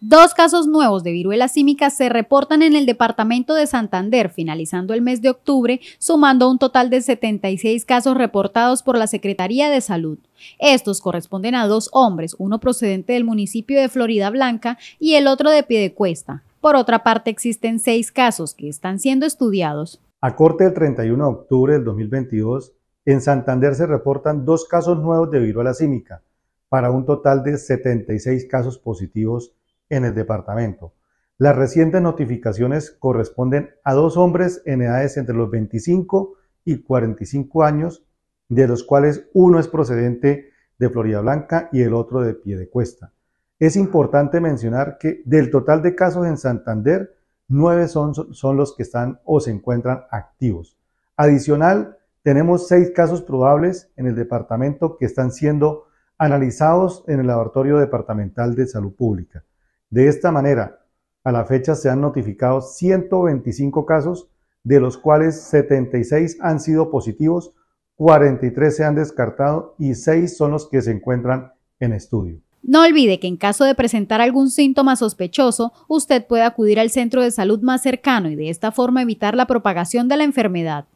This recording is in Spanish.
Dos casos nuevos de viruela símica se reportan en el departamento de Santander, finalizando el mes de octubre, sumando un total de 76 casos reportados por la Secretaría de Salud. Estos corresponden a dos hombres, uno procedente del municipio de Florida Blanca y el otro de Piedecuesta. Por otra parte, existen seis casos que están siendo estudiados. A corte del 31 de octubre del 2022, en Santander se reportan dos casos nuevos de viruela símica, para un total de 76 casos positivos en el departamento. Las recientes notificaciones corresponden a dos hombres en edades entre los 25 y 45 años, de los cuales uno es procedente de Florida Blanca y el otro de de Cuesta. Es importante mencionar que del total de casos en Santander, nueve son, son los que están o se encuentran activos. Adicional, tenemos seis casos probables en el departamento que están siendo analizados en el Laboratorio Departamental de Salud Pública. De esta manera, a la fecha se han notificado 125 casos, de los cuales 76 han sido positivos, 43 se han descartado y 6 son los que se encuentran en estudio. No olvide que en caso de presentar algún síntoma sospechoso, usted puede acudir al centro de salud más cercano y de esta forma evitar la propagación de la enfermedad.